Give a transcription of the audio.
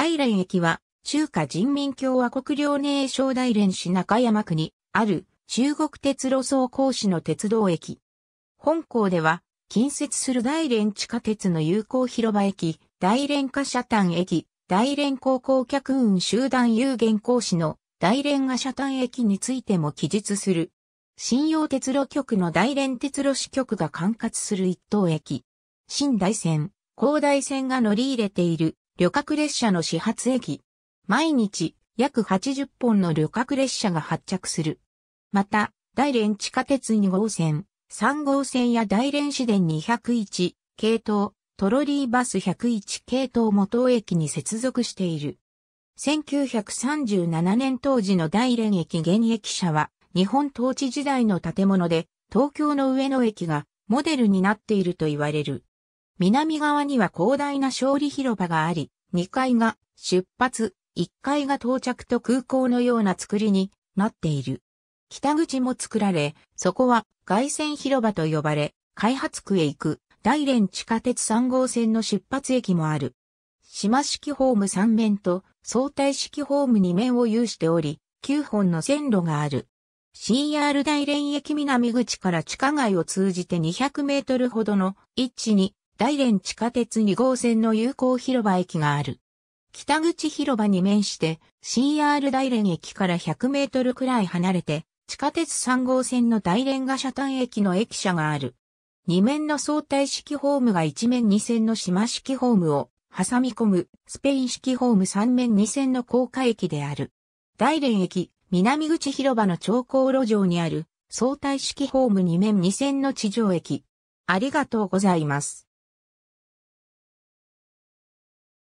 大連駅は、中華人民共和国領寧省大連市中山区にある中国鉄路総工市の鉄道駅。本校では、近接する大連地下鉄の友好広場駅、大連貨車単駅、大連高校客運集団有限講師の大連貨車単駅についても記述する。信用鉄路局の大連鉄路支局が管轄する一等駅。新大線、高大線が乗り入れている旅客列車の始発駅。毎日約80本の旅客列車が発着する。また、大連地下鉄2号線、3号線や大連市電201系統、トロリーバス101系統元駅に接続している。1937年当時の大連駅現役車は日本統治時代の建物で東京の上野駅がモデルになっていると言われる。南側には広大な勝利広場があり、2階が出発、1階が到着と空港のような作りになっている。北口も作られ、そこは外線広場と呼ばれ、開発区へ行く大連地下鉄3号線の出発駅もある。島式ホーム3面と相対式ホーム2面を有しており、9本の線路がある。CR 大連駅南口から地下街を通じて200メートルほどの位置に大連地下鉄2号線の有効広場駅がある。北口広場に面して CR 大連駅から100メートルくらい離れて地下鉄3号線の大連が車ン駅の駅舎がある。2面の相対式ホームが1面2線の島式ホームを挟み込むスペイン式ホーム3面2線の高架駅である。大連駅南口広場の長江路上にある相対式ホーム2面2線の地上駅。ありがとうございます。